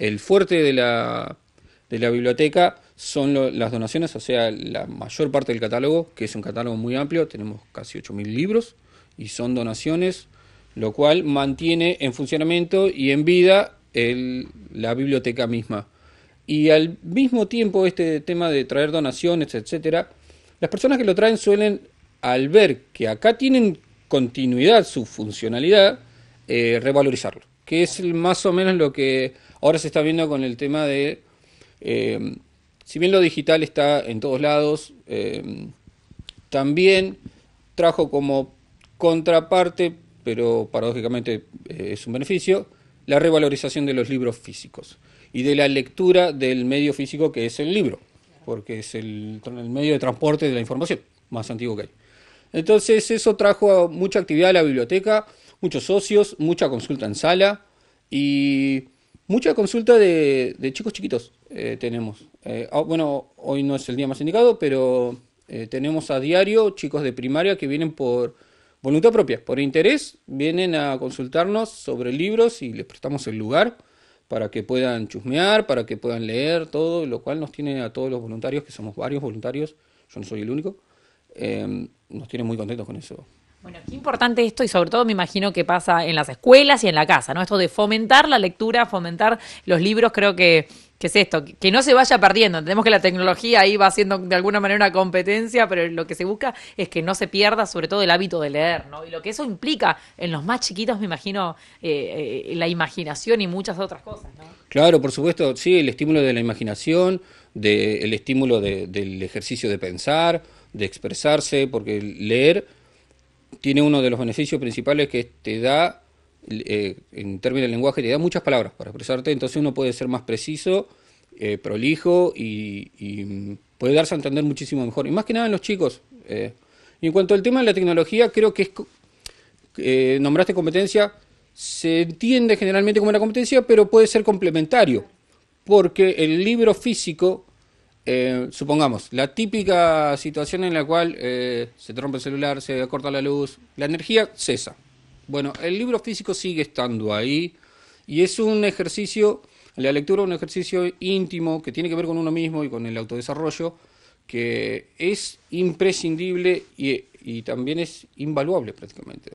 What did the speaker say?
El fuerte de la, biblioteca son las donaciones, o sea, la mayor parte del catálogo, que es un catálogo muy amplio, tenemos casi 8.000 libros y son donaciones, lo cual mantiene en funcionamiento y en vida la biblioteca misma. Y al mismo tiempo este tema de traer donaciones, etcétera, las personas que lo traen suelen, al ver que acá tienen continuidad su funcionalidad, eh, revalorizarlo, que es más o menos lo que Ahora se está viendo con el tema de, eh, si bien lo digital está en todos lados, eh, también trajo como contraparte, pero paradójicamente eh, es un beneficio, la revalorización de los libros físicos y de la lectura del medio físico que es el libro, porque es el, el medio de transporte de la información más antiguo que hay. Entonces eso trajo mucha actividad a la biblioteca, muchos socios, mucha consulta en sala y Mucha consulta de, chicos chiquitos eh, tenemos. Eh, ah, bueno, hoy no es el día más indicado, pero eh, tenemos a diario chicos de primaria que vienen por voluntad propia, por interés, vienen a consultarnos sobre libros y les prestamos el lugar para que puedan chusmear, para que puedan leer todo, lo cual nos tiene a todos los voluntarios, que somos varios voluntarios, yo no soy el único, nos tiene muy contentos con eso. Bueno, qué importante esto y sobre todo me imagino que pasa en las escuelas y en la casa, ¿no? Esto de fomentar la lectura, fomentar los libros, creo que, que es esto, que no se vaya perdiendo. Entendemos que la tecnología ahí va siendo de alguna manera una competencia, pero lo que se busca es que no se pierda sobre todo el hábito de leer, ¿no? Y lo que eso implica en los más chiquitos, me imagino, eh, eh, la imaginación y muchas otras cosas, ¿no? Claro, por supuesto, sí, el estímulo de la imaginación, de, el estímulo del ejercicio de pensar, de expresarse, porque leer tiene uno de los beneficios principales que te da, eh, en términos de lenguaje, te da muchas palabras para expresarte, entonces uno puede ser más preciso, eh, prolijo y, mm, puede darse a entender muchísimo mejor, y más que nada en los chicos. Eh. Y en cuanto al tema de la tecnología, creo que es, nombraste competencia, se entiende generalmente como una competencia, pero puede ser complementario, porque el libro físico eh, supongamos, la típica situación en la cual eh, se rompe el celular, se corta la luz, la energía cesa. Bueno, el libro físico sigue estando ahí y es un ejercicio, la lectura, un ejercicio íntimo que tiene que ver con uno mismo y con el autodesarrollo, que es imprescindible y también es invaluable prácticamente.